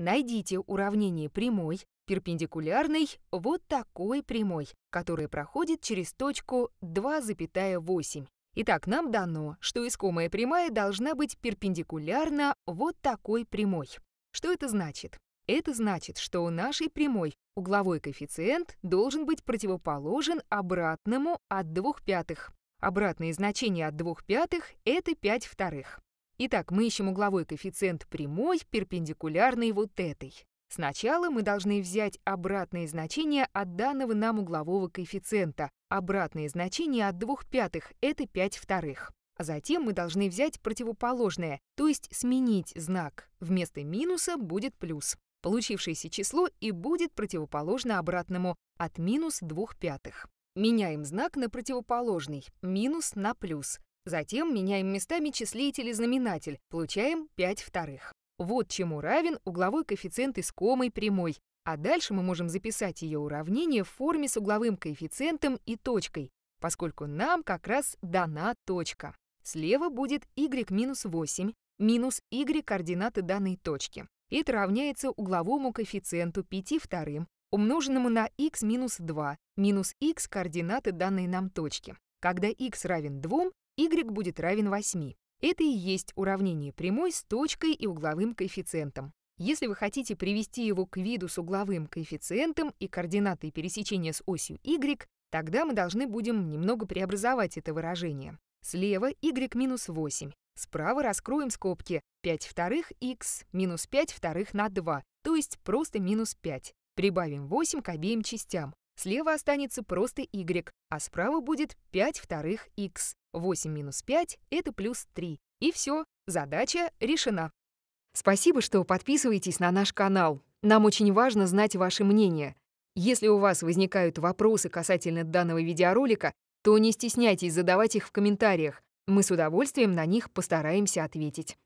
Найдите уравнение прямой, перпендикулярной, вот такой прямой, которая проходит через точку 2,8. Итак, нам дано, что искомая прямая должна быть перпендикулярна вот такой прямой. Что это значит? Это значит, что у нашей прямой угловой коэффициент должен быть противоположен обратному от 2 пятых. Обратное значение от 2 пятых — это 5 вторых. Итак, мы ищем угловой коэффициент прямой, перпендикулярной вот этой. Сначала мы должны взять обратное значение от данного нам углового коэффициента. Обратное значение от 2 пятых — это 5 вторых. А затем мы должны взять противоположное, то есть сменить знак. Вместо минуса будет плюс. Получившееся число и будет противоположно обратному от минус 2 пятых. Меняем знак на противоположный, минус на плюс. Затем меняем местами числитель и знаменатель, получаем 5 вторых. Вот чему равен угловой коэффициент искомой прямой. А дальше мы можем записать ее уравнение в форме с угловым коэффициентом и точкой, поскольку нам как раз дана точка. Слева будет y минус 8 минус y координаты данной точки. Это равняется угловому коэффициенту 5 вторым, умноженному на x минус 2 минус x координаты данной нам точки. Когда x равен 2, y будет равен 8. Это и есть уравнение прямой с точкой и угловым коэффициентом. Если вы хотите привести его к виду с угловым коэффициентом и координатой пересечения с осью y, тогда мы должны будем немного преобразовать это выражение. Слева y минус 8, справа раскроем скобки 5 вторых x минус 5 вторых на 2, то есть просто минус 5. Прибавим 8 к обеим частям. Слева останется просто y, а справа будет 5 вторых x. 8 минус 5 — это плюс 3. И все, задача решена. Спасибо, что подписываетесь на наш канал. Нам очень важно знать ваше мнение. Если у вас возникают вопросы касательно данного видеоролика, то не стесняйтесь задавать их в комментариях. Мы с удовольствием на них постараемся ответить.